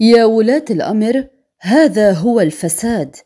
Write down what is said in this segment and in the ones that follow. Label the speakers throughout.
Speaker 1: يا ولاة الأمر هذا هو الفساد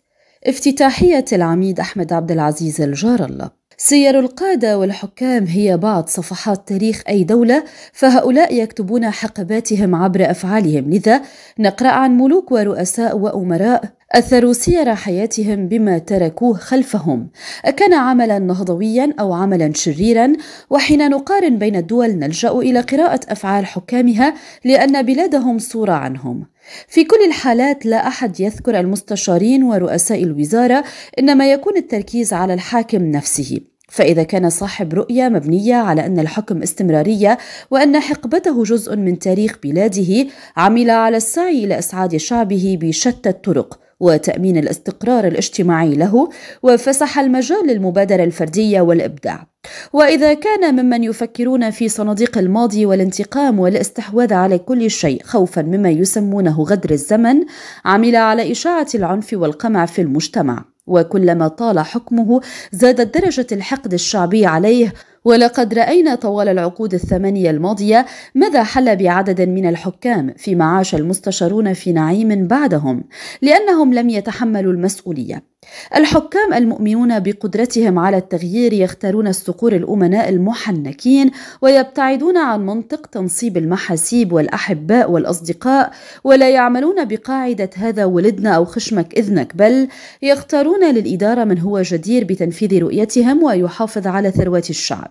Speaker 1: افتتاحية العميد أحمد عبد العزيز الجار الله سير القادة والحكام هي بعض صفحات تاريخ أي دولة فهؤلاء يكتبون حقباتهم عبر أفعالهم لذا نقرأ عن ملوك ورؤساء وأمراء أثروا سير حياتهم بما تركوه خلفهم أكان عملا نهضويا أو عملا شريرا وحين نقارن بين الدول نلجأ إلى قراءة أفعال حكامها لأن بلادهم صورة عنهم في كل الحالات لا أحد يذكر المستشارين ورؤساء الوزارة إنما يكون التركيز على الحاكم نفسه فإذا كان صاحب رؤية مبنية على أن الحكم استمرارية وأن حقبته جزء من تاريخ بلاده عمل على السعي إلى إسعاد شعبه بشتى الطرق وتأمين الاستقرار الاجتماعي له وفسح المجال للمبادرة الفردية والإبداع وإذا كان ممن يفكرون في صناديق الماضي والانتقام والاستحواذ على كل شيء خوفا مما يسمونه غدر الزمن عمل على إشاعة العنف والقمع في المجتمع وكلما طال حكمه زادت درجة الحقد الشعبي عليه ولقد رأينا طوال العقود الثمانية الماضية ماذا حل بعدد من الحكام فيما عاش المستشارون في نعيم بعدهم لأنهم لم يتحملوا المسؤولية الحكام المؤمنون بقدرتهم على التغيير يختارون الصقور الأمناء المحنكين ويبتعدون عن منطق تنصيب المحاسيب والأحباء والأصدقاء ولا يعملون بقاعدة هذا ولدنا أو خشمك إذنك بل يختارون للإدارة من هو جدير بتنفيذ رؤيتهم ويحافظ على ثروات الشعب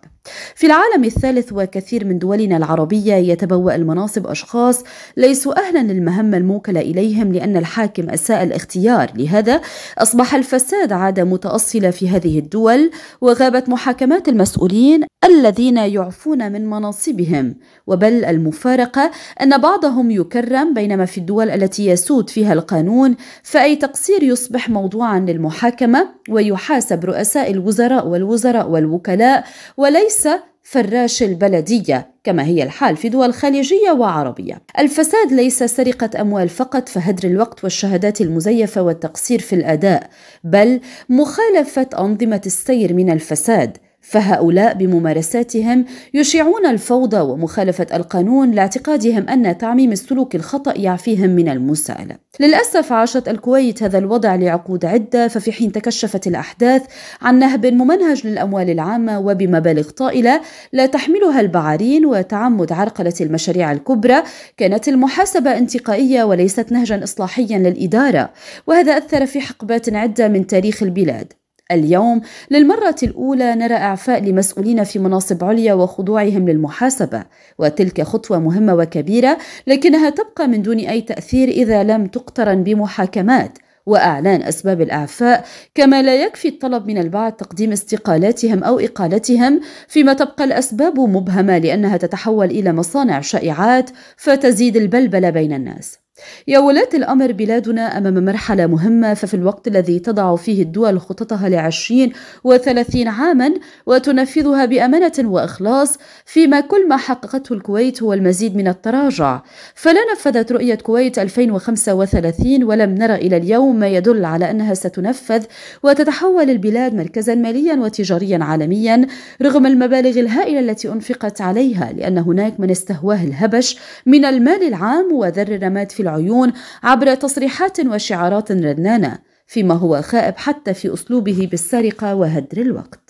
Speaker 1: في العالم الثالث وكثير من دولنا العربية يتبوأ المناصب أشخاص ليسوا أهلا للمهمة الموكلة إليهم لأن الحاكم أساء الاختيار لهذا أصبح الفساد عادة متأصلة في هذه الدول وغابت محاكمات المسؤولين الذين يعفون من مناصبهم وبل المفارقة أن بعضهم يكرم بينما في الدول التي يسود فيها القانون فأي تقصير يصبح موضوعا للمحاكمة ويحاسب رؤساء الوزراء والوزراء والوكلاء وليس فراش البلدية كما هي الحال في دول خليجية وعربية. الفساد ليس سرقة أموال فقط فهدر الوقت والشهادات المزيفة والتقصير في الأداء، بل مخالفة أنظمة السير من الفساد، فهؤلاء بممارساتهم يشيعون الفوضى ومخالفة القانون لاعتقادهم أن تعميم السلوك الخطأ يعفيهم من المساءلة للأسف عاشت الكويت هذا الوضع لعقود عدة ففي حين تكشفت الأحداث عن نهب ممنهج للأموال العامة وبمبالغ طائلة لا تحملها البعارين وتعمد عرقلة المشاريع الكبرى كانت المحاسبة انتقائية وليست نهجا إصلاحيا للإدارة وهذا أثر في حقبات عدة من تاريخ البلاد اليوم للمرة الأولى نرى إعفاء لمسؤولين في مناصب عليا وخضوعهم للمحاسبة وتلك خطوة مهمة وكبيرة لكنها تبقى من دون أي تأثير إذا لم تقترن بمحاكمات واعلان اسباب الاعفاء كما لا يكفي الطلب من البعض تقديم استقالاتهم او اقالتهم فيما تبقى الاسباب مبهمه لانها تتحول الى مصانع شائعات فتزيد البلبله بين الناس يا ولاة الأمر بلادنا أمام مرحلة مهمة ففي الوقت الذي تضع فيه الدول خططها لعشرين وثلاثين عاما وتنفذها بأمانة وإخلاص فيما كل ما حققته الكويت هو المزيد من التراجع فلا نفذت رؤية كويت 2035 ولم نرى إلى اليوم ما يدل على أنها ستنفذ وتتحول البلاد مركزا ماليا وتجاريا عالميا رغم المبالغ الهائلة التي أنفقت عليها لأن هناك من استهواه الهبش من المال العام وذر الرماد في العيون عبر تصريحات وشعارات رنانه فيما هو خائب حتى في اسلوبه بالسرقه وهدر الوقت